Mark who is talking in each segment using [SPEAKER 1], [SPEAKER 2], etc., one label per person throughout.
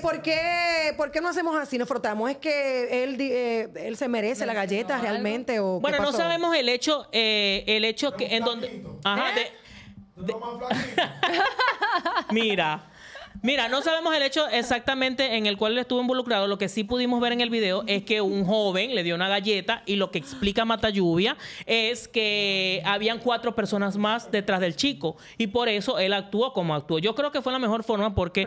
[SPEAKER 1] ¿por qué, ¿por no hacemos así? Nos frotamos. Es que él, eh, él se merece la galleta realmente. bueno, no sabemos
[SPEAKER 2] el hecho, eh, el hecho en donde. Ajá, ¿Eh? mira. Mira, no sabemos el hecho exactamente en el cual él estuvo involucrado. Lo que sí pudimos ver en el video es que un joven le dio una galleta y lo que explica Mata Lluvia es que habían cuatro personas más detrás del chico y por eso él actuó como actuó. Yo creo que fue la mejor forma porque...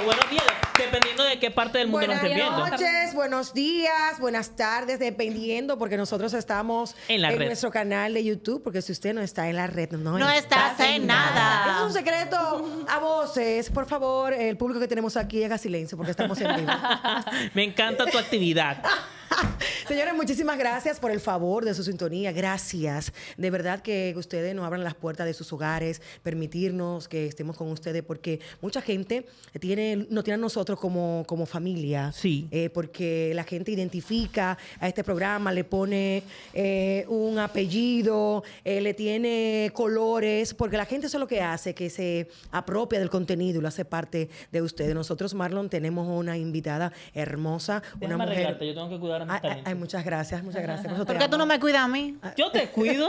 [SPEAKER 1] o buenos
[SPEAKER 2] días, dependiendo de qué parte del mundo nos estén viendo. noches,
[SPEAKER 1] buenos días, buenas tardes, dependiendo, porque nosotros estamos En nuestro canal de YouTube, porque si usted no está en la red, no, No estás en nada. Es un secreto a voces. Por favor, el público que tenemos aquí haga silencio, porque estamos en vivo.
[SPEAKER 2] Me encanta tu actividad.
[SPEAKER 1] Señores, muchísimas gracias por el favor de su sintonía. Gracias. De verdad que ustedes nos abran las puertas de sus hogares, permitirnos que estemos con ustedes, porque mucha gente tiene, no tiene a nosotros como, como familia. Sí. Eh, porque la gente identifica a este programa, le pone eh, un apellido, eh, le tiene colores, porque la gente eso es lo que hace, que se apropia del contenido y lo hace parte de ustedes. Nosotros, Marlon, tenemos una invitada hermosa, una mujer. tengo que cuidar muchas gracias, muchas gracias. Por, qué tú no me cuidas a mí? Yo te cuido.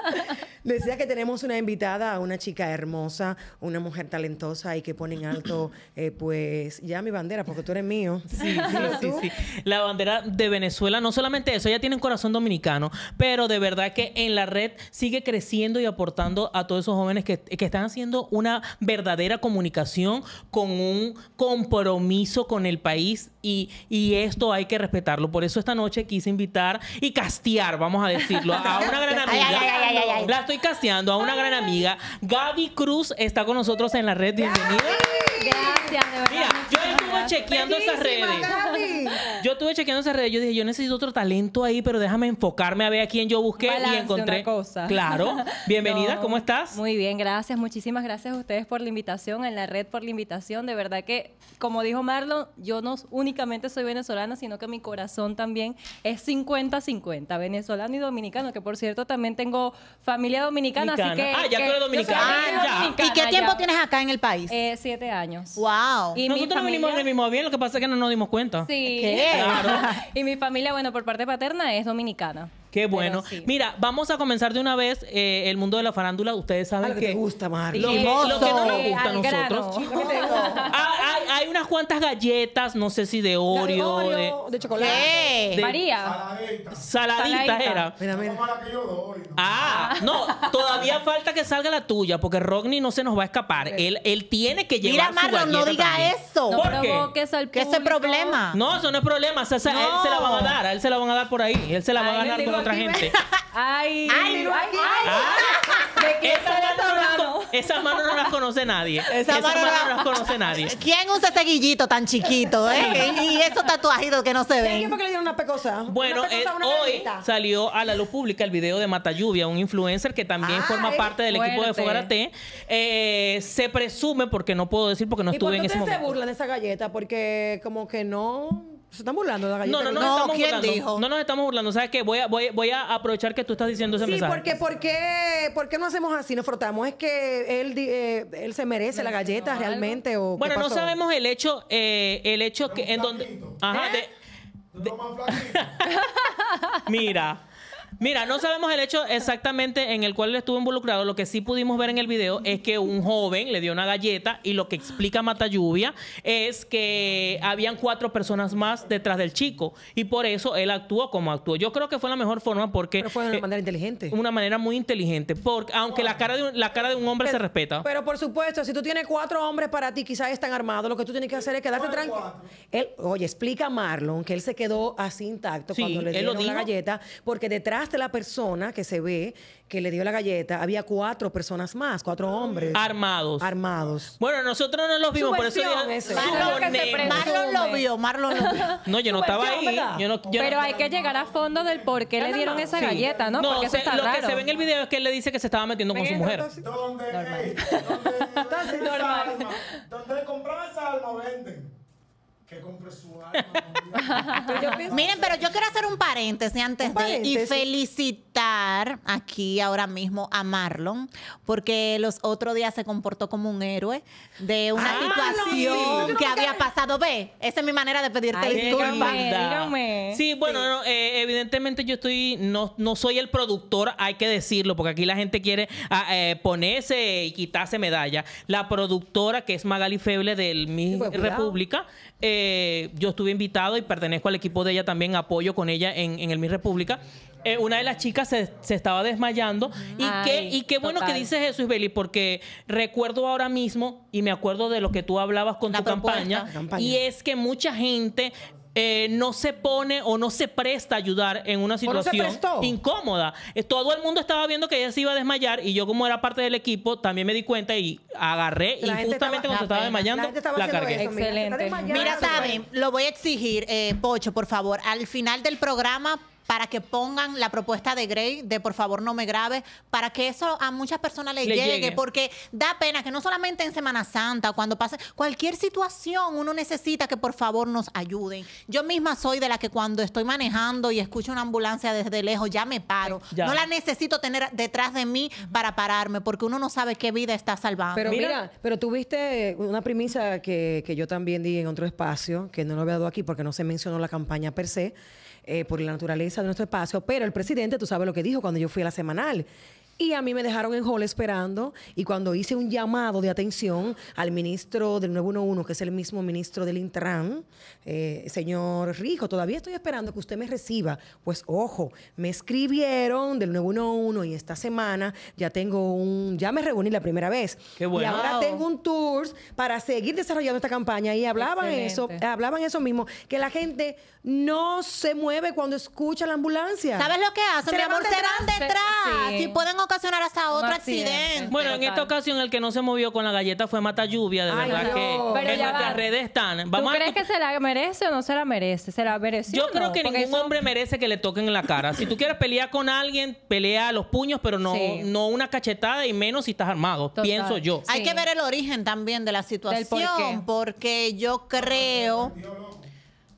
[SPEAKER 1] Decía que tenemos una invitada, una chica hermosa, una mujer talentosa y que pone en alto, eh, pues, ya mi bandera, porque tú eres mío. Sí, sí,
[SPEAKER 2] sí, La bandera de Venezuela, no solamente eso, ella tiene un corazón dominicano, pero de verdad que en la red sigue creciendo y aportando a todos esos jóvenes que, están haciendo una verdadera comunicación con un compromiso con el país y, y esto hay que respetarlo. Por por eso esta noche quise invitar y castear, vamos a decirlo, a una gran amiga. la estoy casteando a una gran amiga. Gaby Cruz está con nosotros en la red. Bienvenida.
[SPEAKER 3] Gracias, de verdad. Mira, yo estuve
[SPEAKER 2] chequeando esas redes yo estuve chequeando esa red. Yo dije, yo necesito otro talento ahí, pero déjame enfocarme a ver a quién yo busqué y encontré. Claro. Bienvenida, ¿cómo
[SPEAKER 3] estás? Muy bien, gracias. Muchísimas gracias a ustedes por la invitación, en la red por la invitación. De verdad que, como dijo Marlon, yo no únicamente soy venezolana, sino que mi corazón también es 50-50, venezolano y dominicano, que por cierto también tengo familia dominicana, así que... Ah, ya tú eres dominicana. ¿Y qué tiempo tienes acá en el país? Eh, siete años. Wow. Y Nosotros familia...
[SPEAKER 2] venimos mismo lo que pasa es que no nos dimos cuenta. Sí
[SPEAKER 3] y mi familia, bueno, por parte paterna es dominicana.
[SPEAKER 2] Qué bueno. Mira, vamos a comenzar de una vez eh, el mundo de la farándula. Ustedes saben lo que, gusta, Mario. Lo, que no nos gusta
[SPEAKER 1] a nosotros
[SPEAKER 3] hay unas
[SPEAKER 2] cuantas galletas, no sé si de Oreo, de,
[SPEAKER 1] de, chocolate. De, María.
[SPEAKER 2] Saladita. Saladitas era. Ah, ah, no, todavía falta que salga la tuya, porque Rodney no se nos va a escapar. Él, él tiene que llevar Mira, Marlon, no diga eso. No ¿Por
[SPEAKER 4] qué? ¿Qué es el problema? No, eso
[SPEAKER 2] no es problema. Él se la van a dar, a él se la van a dar por ahí. Él se la va a ganar con otra gente.
[SPEAKER 4] Ay, ay,
[SPEAKER 3] ay,
[SPEAKER 2] esas manos no las conoce nadie. Esa Esas manos no las conoce nadie.
[SPEAKER 4] ¿Quién usa ese guillito tan chiquito, eh? Y esos tatuajitos que no se ven. fue que le dieron una pecosa? Bueno, eh,
[SPEAKER 2] hoy salió a la luz pública el video de Mata Lluvia, un influencer que también ah, forma parte del equipo de Fogarate. Eh, se presume, porque no puedo decir porque no ¿Y por estuve qué en ese se
[SPEAKER 1] burlan de esa galleta? Porque como que no... ¿Se están burlando la galleta? No, no, no, ¿quién dijo?
[SPEAKER 2] No nos estamos burlando. ¿Sabes qué? Voy a, voy, a aprovechar que tú estás diciendo ese sí, porque
[SPEAKER 1] ¿por qué, no hacemos así? ¿Nos frotamos? ¿Es que él, eh, él se merece la galleta realmente? O bueno, no sabemos
[SPEAKER 2] el hecho, eh, el hecho que, en donde... Ajá, ¿Eh? Mira... Mira, no sabemos el hecho exactamente en el cual él estuvo involucrado. Lo que sí pudimos ver en el video es que un joven le dio una galleta y lo que explica Mata Lluvia es que habían cuatro personas más detrás del chico y por eso él actuó como actuó. Yo creo que fue la mejor forma porque... Pero fue de una eh, manera inteligente. Una manera muy inteligente, porque aunque la, cara de un, la
[SPEAKER 1] cara de un hombre se respeta. Pero por supuesto, si tú tienes cuatro hombres para ti, quizás están armados, lo que tú tienes que hacer es quedarte tranquilo. oye, explica a Marlon que él se quedó así intacto cuando le dio la galleta porque detrás de la persona que se ve que le dio la galleta, había cuatro personas más, cuatro ah. hombres. Armados. Armados.
[SPEAKER 2] Bueno, nosotros no los vimos, por eso Marlon, lo vio, Marlon lo vio. No, yo no estaba ahí. Pero hay que
[SPEAKER 3] llegar a fondo del por qué
[SPEAKER 1] le dieron esa galleta, ¿no? Porque eso está lo que se ve en el
[SPEAKER 2] video es que él le dice que se estaba metiendo con su mujer.
[SPEAKER 1] ¿dónde Normal. esa alma venden que su Miren,
[SPEAKER 4] pero yo quiero hacer un paréntesis antes de y felicitar aquí ahora mismo a Marlon, porque los otros días se comportó como un héroe de una ah, situación que había pasado. Ve, esa es mi manera de pedirte
[SPEAKER 2] Sí, bueno, eh, evidentemente yo estoy, no, no soy el productor, hay que decirlo, porque aquí la gente quiere ah, eh, ponerse y quitarse medalla. La productora, que es Magali Feble del Mi pues, República, eh, eh, yo estuve invitado y pertenezco al equipo de ella también, apoyo con ella en, el Mi República. Eh, una de las chicas se, estaba desmayando. Y, qué, y qué bueno que dices eso, Isbeli, porque recuerdo ahora mismo y me acuerdo de lo que tú hablabas con tu campaña. Y es que mucha gente eh, no se pone o no se presta a ayudar en una situación incómoda. Eh, todo el mundo estaba viendo que ella se iba a desmayar y yo como era parte del equipo también me di cuenta y agarré y justamente estaba, cuando estaba desmayando la, cargué. Excelente. Mira, mira saben,
[SPEAKER 4] lo voy a exigir, eh, Pocho, por favor, al final del programa para que pongan la propuesta de Grey de por favor no me grabe, para que eso a muchas personas les, llegue, porque da pena que no solamente en Semana Santa, cuando pase cualquier situación, uno necesita que por favor nos ayuden. Yo misma soy de la que cuando estoy manejando y escucho una ambulancia desde lejos, ya me paro. No la necesito tener detrás de mí para pararme, porque uno no sabe qué vida está salvando. Pero mira,
[SPEAKER 1] pero tuviste una premisa que, que yo también di en otro espacio, que no lo había dado aquí porque no se mencionó la campaña per se, eh, por la naturaleza de nuestro espacio, pero el presidente, tú sabes lo que dijo cuando yo fui a la semanal, y a mí me dejaron en hall esperando y cuando hice un llamado de atención al ministro del 911, que es el mismo ministro del Intran, eh, señor Rijo, todavía estoy esperando que usted me reciba. Pues ojo, me escribieron del 911 y esta semana ya tengo un, ya me reuní la primera vez. Qué bueno. Y ahora tengo un tour para seguir desarrollando esta campaña y hablaban eso, hablaban eso mismo, que la gente no se mueve cuando escucha la ambulancia. ¿Sabes lo que hacen? Se detrás pueden ocasionar hasta otro accidente.
[SPEAKER 2] Bueno, en esta ocasión el que no se movió con la galleta fue Mata Lluvia, de verdad que en las redes están. Vamos ¿Tú
[SPEAKER 3] crees que se la merece o no se la merece? ¿Se la mereció Yo creo que ningún
[SPEAKER 2] hombre merece que le toquen la cara. Si tú quieres pelear con alguien, pelea a los puños, pero no, no una cachetada y menos si estás armado, pienso yo. Hay que
[SPEAKER 4] ver el origen también de la situación, porque yo creo...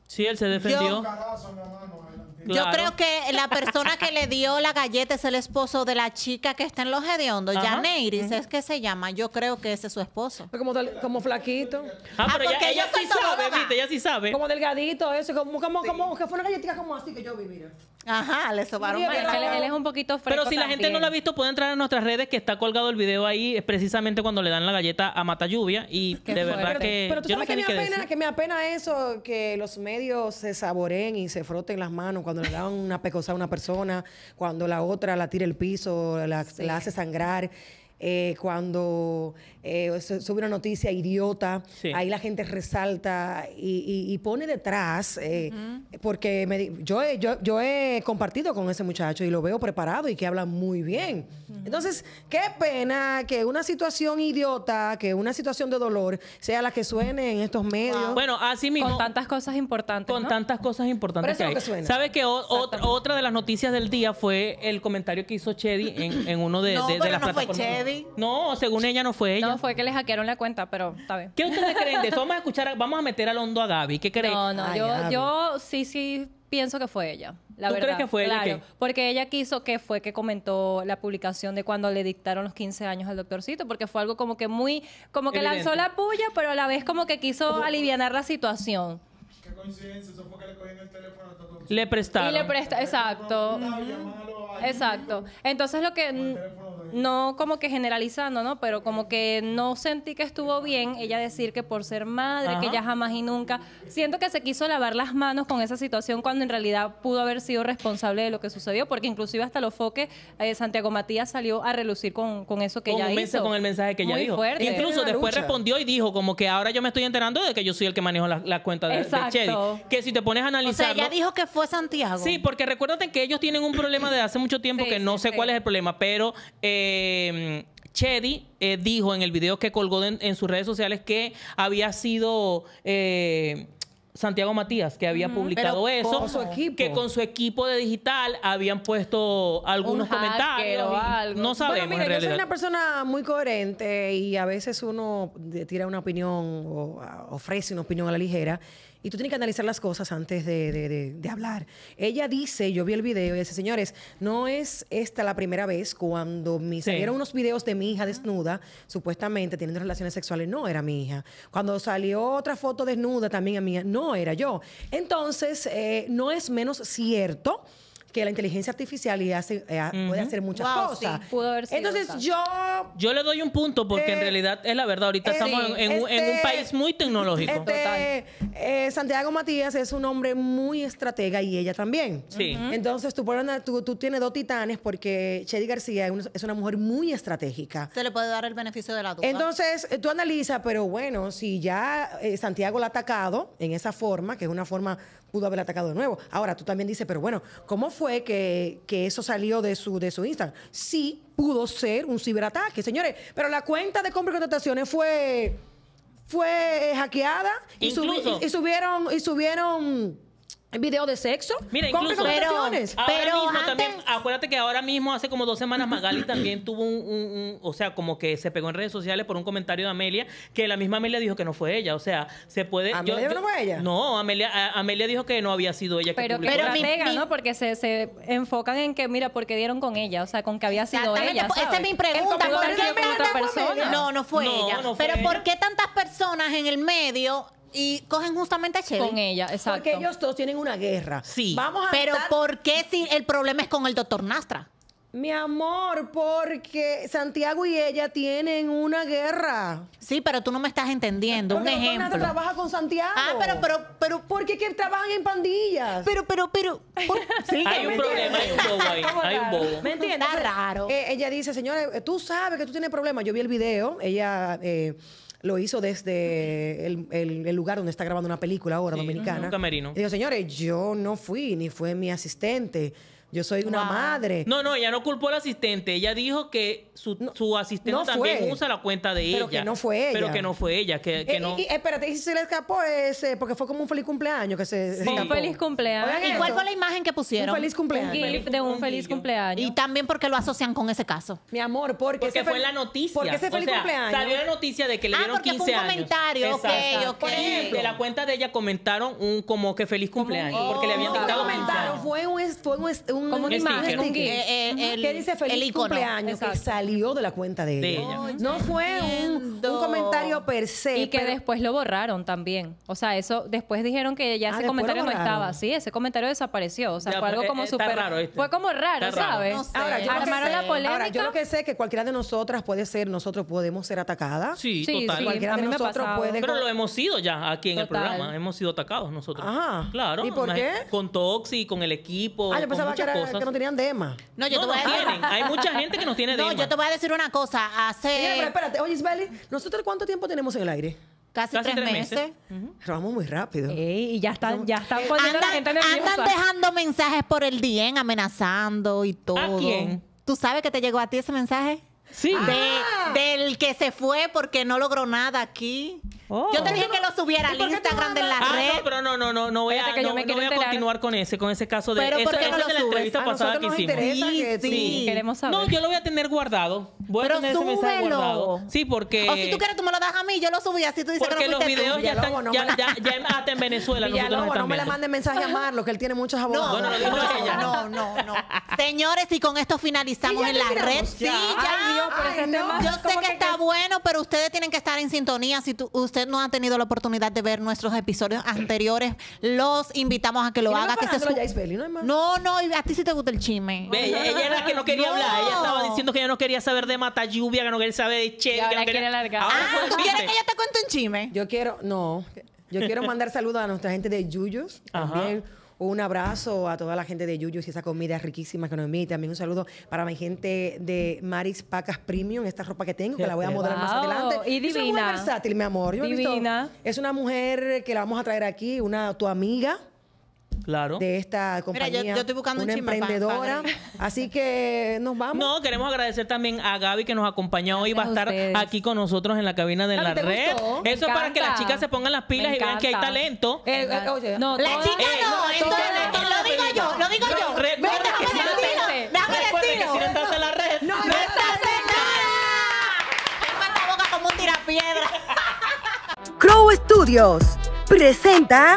[SPEAKER 4] Sí, él se defendió.
[SPEAKER 1] Yo...
[SPEAKER 4] Yo creo que la persona que le dio la galleta es el esposo de la chica que está en los hediondos, Janeiris,
[SPEAKER 1] es que se llama. Yo creo que ese es su esposo. Como, como flaquito. Ah, ah pero ya ella sí sabe, viste, ella sí sabe. Como delgadito, eso, como, como, como que fue una galletita como así que yo vi, mira. Ajá, le sobaron.
[SPEAKER 3] él, es un poquito fresco Pero si la gente no
[SPEAKER 2] lo ha visto, puede entrar a nuestras redes que está colgado el video ahí, es precisamente cuando le dan la galleta a Mata Lluvia. Y de verdad que. Pero tú sabes que, me apena,
[SPEAKER 1] que me apena eso, que los medios se saboreen y se froten las manos cuando le dan una pecosa a una persona, cuando la otra la tira el piso, la hace sangrar. Eh, cuando eh, sube una noticia idiota, ahí la gente resalta y, pone detrás, eh, porque yo, yo, yo, he compartido con ese muchacho y lo veo preparado y que habla muy bien. Entonces, qué pena que una situación idiota, que una situación de dolor sea la que suene en estos medios.
[SPEAKER 2] Bueno, así mismo. Con tantas cosas importantes. Con tantas cosas importantes. que, ¿Sabes otra, de las noticias del día fue el comentario que hizo Chedi en, uno de, de, las plataformas. No, según ella no fue ella. No,
[SPEAKER 3] fue que le hackearon la cuenta, pero está bien. ¿Qué ustedes creen de eso? Vamos
[SPEAKER 2] a escuchar, vamos a meter al hondo a Gaby. ¿Qué creen? No, no,
[SPEAKER 3] yo, sí, sí pienso que fue ella. La ¿Tú crees que fue ella? Porque ella quiso que fue que comentó la publicación de cuando le dictaron los 15 años al doctorcito, porque fue algo como que muy, como que lanzó la puya, pero a la vez como que quiso aliviar la situación.
[SPEAKER 4] Qué coincidencia, eso fue que le cogieron el
[SPEAKER 2] teléfono Le prestaron. Y le
[SPEAKER 3] presta, exacto. Exacto. Entonces lo que no como que generalizando, ¿no? Pero como que no sentí que estuvo bien ella decir que por ser madre, que ella jamás y nunca. Siento que se quiso lavar las manos con esa situación cuando en realidad pudo haber sido responsable de lo que sucedió, porque inclusive hasta los foques eh, Santiago Matías salió a relucir con, eso que ella un hizo. Con el mensaje que ella Muy dijo.
[SPEAKER 2] Incluso después respondió y dijo como que ahora yo me estoy enterando de que yo soy el que manejo la, la cuenta de, Chedi. Que si te pones a analizar... O sea, ella dijo
[SPEAKER 4] que fue Santiago. Sí,
[SPEAKER 2] porque recuérdate que ellos tienen un problema de hace mucho tiempo que no sé cuál es el problema, pero... Eh, eh, Chedi eh, dijo en el video que colgó en, sus redes sociales que había sido eh, Santiago Matías, que había publicado eso, con su equipo. que con su equipo de digital habían puesto algunos comentarios. No sabemos. Bueno, mira, yo soy una
[SPEAKER 1] persona muy coherente y a veces uno tira una opinión o ofrece una opinión a la ligera y tú tienes que analizar las cosas antes de, de hablar. Ella dice, yo vi el video y dice, señores, no es esta la primera vez cuando me salieron unos videos de mi hija desnuda, supuestamente teniendo relaciones sexuales, no era mi hija. Cuando salió otra foto desnuda también a mi hija, no era yo. Entonces, eh, no es menos cierto que la inteligencia artificial y eh, puede hacer muchas cosas. Entonces yo...
[SPEAKER 2] Yo le doy un punto porque en eh, realidad es la verdad, ahorita estamos en, un este, país muy tecnológico.
[SPEAKER 1] Este, eh, Santiago Matías es un hombre muy estratega y ella también. Sí. Entonces tú, tú, tú, tienes dos titanes porque Chedi García es una mujer muy estratégica.
[SPEAKER 4] Se le puede dar el beneficio de la duda. Entonces
[SPEAKER 1] tú analizas, pero bueno, si ya Santiago la ha atacado en esa forma, que es una forma pudo haber atacado de nuevo. Ahora, tú también dices, pero bueno, ¿cómo fue que, eso salió de su, de su Instagram? Sí, pudo ser un ciberataque, señores, pero la cuenta de compra y contrataciones fue, fue hackeada y subieron... Y subieron video de sexo. Mira, incluso pero, pero mismo, también,
[SPEAKER 2] acuérdate que ahora mismo, hace como dos semanas, Magali también tuvo un, o sea, como que se pegó en redes sociales por un comentario de Amelia, que la misma Amelia dijo que no fue ella. O sea, se puede. ¿Amelia no
[SPEAKER 1] fue
[SPEAKER 3] ella?
[SPEAKER 2] No, Amelia, Amelia dijo que no había sido ella pero, que Pero pega,
[SPEAKER 3] ¿no? Porque se, se, enfocan en que, mira, porque dieron con ella, o sea, con que había sido ella. Esa es mi pregunta. ¿Por qué otra persona? No, no fue ella. pero ¿por qué tantas personas en el medio y cogen
[SPEAKER 1] justamente a Con ella,
[SPEAKER 4] exacto. Porque ellos dos tienen una guerra. Sí. Vamos a pero ¿por qué si el problema es con el doctor Nastra?
[SPEAKER 1] Mi amor, porque Santiago y ella tienen una guerra. Sí, pero tú no me estás entendiendo. Un ejemplo. Nastra trabaja con Santiago. Ah, pero, pero, pero. qué que trabajan en pandillas. Pero, pero, pero.
[SPEAKER 2] Sí, hay un problema, hay un bobo ahí. Hay un bobo. ¿Me
[SPEAKER 1] entiendes? Está raro. Eh, ella dice, señora, eh, tú sabes que tú tienes problemas. Yo vi el video. Ella. Eh, lo hizo desde el, el, lugar donde está grabando una película ahora, dominicana. camerino. Y digo, señores, yo no fui, ni fue mi asistente, yo soy una madre.
[SPEAKER 2] No, no, ella no culpó al asistente. Ella dijo que su, asistente también usa la cuenta de ella. Pero que no fue ella. Pero que no fue ella. Que, eh, no...
[SPEAKER 1] espérate, ¿y si se le escapó Porque fue como un feliz cumpleaños que se. feliz cumpleaños. ¿Y cuál fue la imagen que pusieron? Un feliz cumpleaños.
[SPEAKER 4] de un, feliz cumpleaños. Y también porque lo asocian con ese caso. Mi amor, porque. Porque fue la
[SPEAKER 1] noticia.
[SPEAKER 2] Porque ese feliz cumpleaños. Salió la noticia de que le ah, dieron 15 años. Ah, porque un comentario. Ok, de la cuenta de ella comentaron un como que feliz cumpleaños. Porque le habían un comentario.
[SPEAKER 1] Fue un como una imagen, eh, eh, que dice el cumpleaños que
[SPEAKER 3] salió de la cuenta de ella. no fue un, comentario per se. Y que después lo borraron también. O sea, eso después dijeron que ya ah, ese comentario no estaba. Sí, ese comentario desapareció. O sea, fue algo pues, como eh, súper. Fue como raro, ¿sabes? Ahora, yo la polémica. yo lo que
[SPEAKER 1] sé que cualquiera de nosotras puede ser, nosotros podemos ser atacadas. Sí, cualquiera de nosotros puede. Pero lo
[SPEAKER 2] hemos sido ya aquí en el programa. Hemos sido atacados nosotros. Claro. ¿Y por qué? Con Toxi, con el equipo. Ah, que no
[SPEAKER 1] tenían DEMA.
[SPEAKER 2] No, yo te voy a decir. Hay mucha gente que no tiene DEMA. No, yo
[SPEAKER 1] te voy a decir una cosa. Hace. pero espérate. Oye, Isbeli, ¿nosotros cuánto tiempo tenemos en el aire? Casi, tres, meses. Pero vamos muy rápido. y ya están, ya están eh, poniendo andan, Andan dejando mensajes por el DM,
[SPEAKER 4] amenazando y todo. ¿A quién? ¿Tú sabes que te llegó a ti ese mensaje? Sí. Ah. Del que se fue porque no logró nada aquí. Oh. Yo te dije que lo subiera al Instagram de la red. Ah, no,
[SPEAKER 2] pero no, no, no, no voy a, no, voy a continuar con ese, con ese caso de pero eso, lo la entrevista pasada que nos Sí, sí. Queremos saber. No, yo lo voy a tener guardado. bueno pero a tener mensaje guardado. Sí, porque. O si tú
[SPEAKER 4] quieres,
[SPEAKER 1] tú me lo das a mí, yo lo subí
[SPEAKER 4] así tú dices
[SPEAKER 2] que no los videos ya están, ya, ya, ya, en Venezuela. Ya no me le
[SPEAKER 1] manden mensaje a Marlo, que él tiene muchos abogados. no lo
[SPEAKER 4] No, no, no. Señores, y con esto finalizamos en la red. Sí, ya. Yo sé que está bueno, pero ustedes tienen que estar en sintonía. Si tú no ha tenido la oportunidad de ver nuestros episodios anteriores, los invitamos a que lo haga. Que se no, no, no, a ti sí te gusta el chisme.
[SPEAKER 1] ella, era la que
[SPEAKER 2] no quería hablar. Ella estaba diciendo que ella no quería saber de mata lluvia, que no quería saber
[SPEAKER 3] de Che. que no quería... largar. ah, ¿tú quieres que ella
[SPEAKER 1] te cuente un chisme? Yo quiero, no. Yo quiero mandar saludos a nuestra gente de Yuyos. Ajá. También un abrazo a toda la gente de Yuyu y esa comida riquísima que nos envía. También un saludo para mi gente de Maris Pacas Premium, esta ropa que tengo, que la voy a modelar más adelante. Y divina. Es versátil, mi amor. divina. es una mujer que la vamos a traer aquí, una tu amiga claro. de esta compañía. Mira, yo, estoy buscando una emprendedora. Así que nos vamos.
[SPEAKER 2] No, queremos agradecer también a Gaby que nos acompañó hoy. Va a estar aquí con nosotros en la cabina de la red. Eso es para que las chicas se pongan las pilas y vean que hay talento.
[SPEAKER 3] Eh, eh, no, la chica eh, no, lo digo yo, lo digo yo. Pues, que si no estás en la red, no estás en nada.
[SPEAKER 1] la boca como un tirapiedra. Crow Studios presenta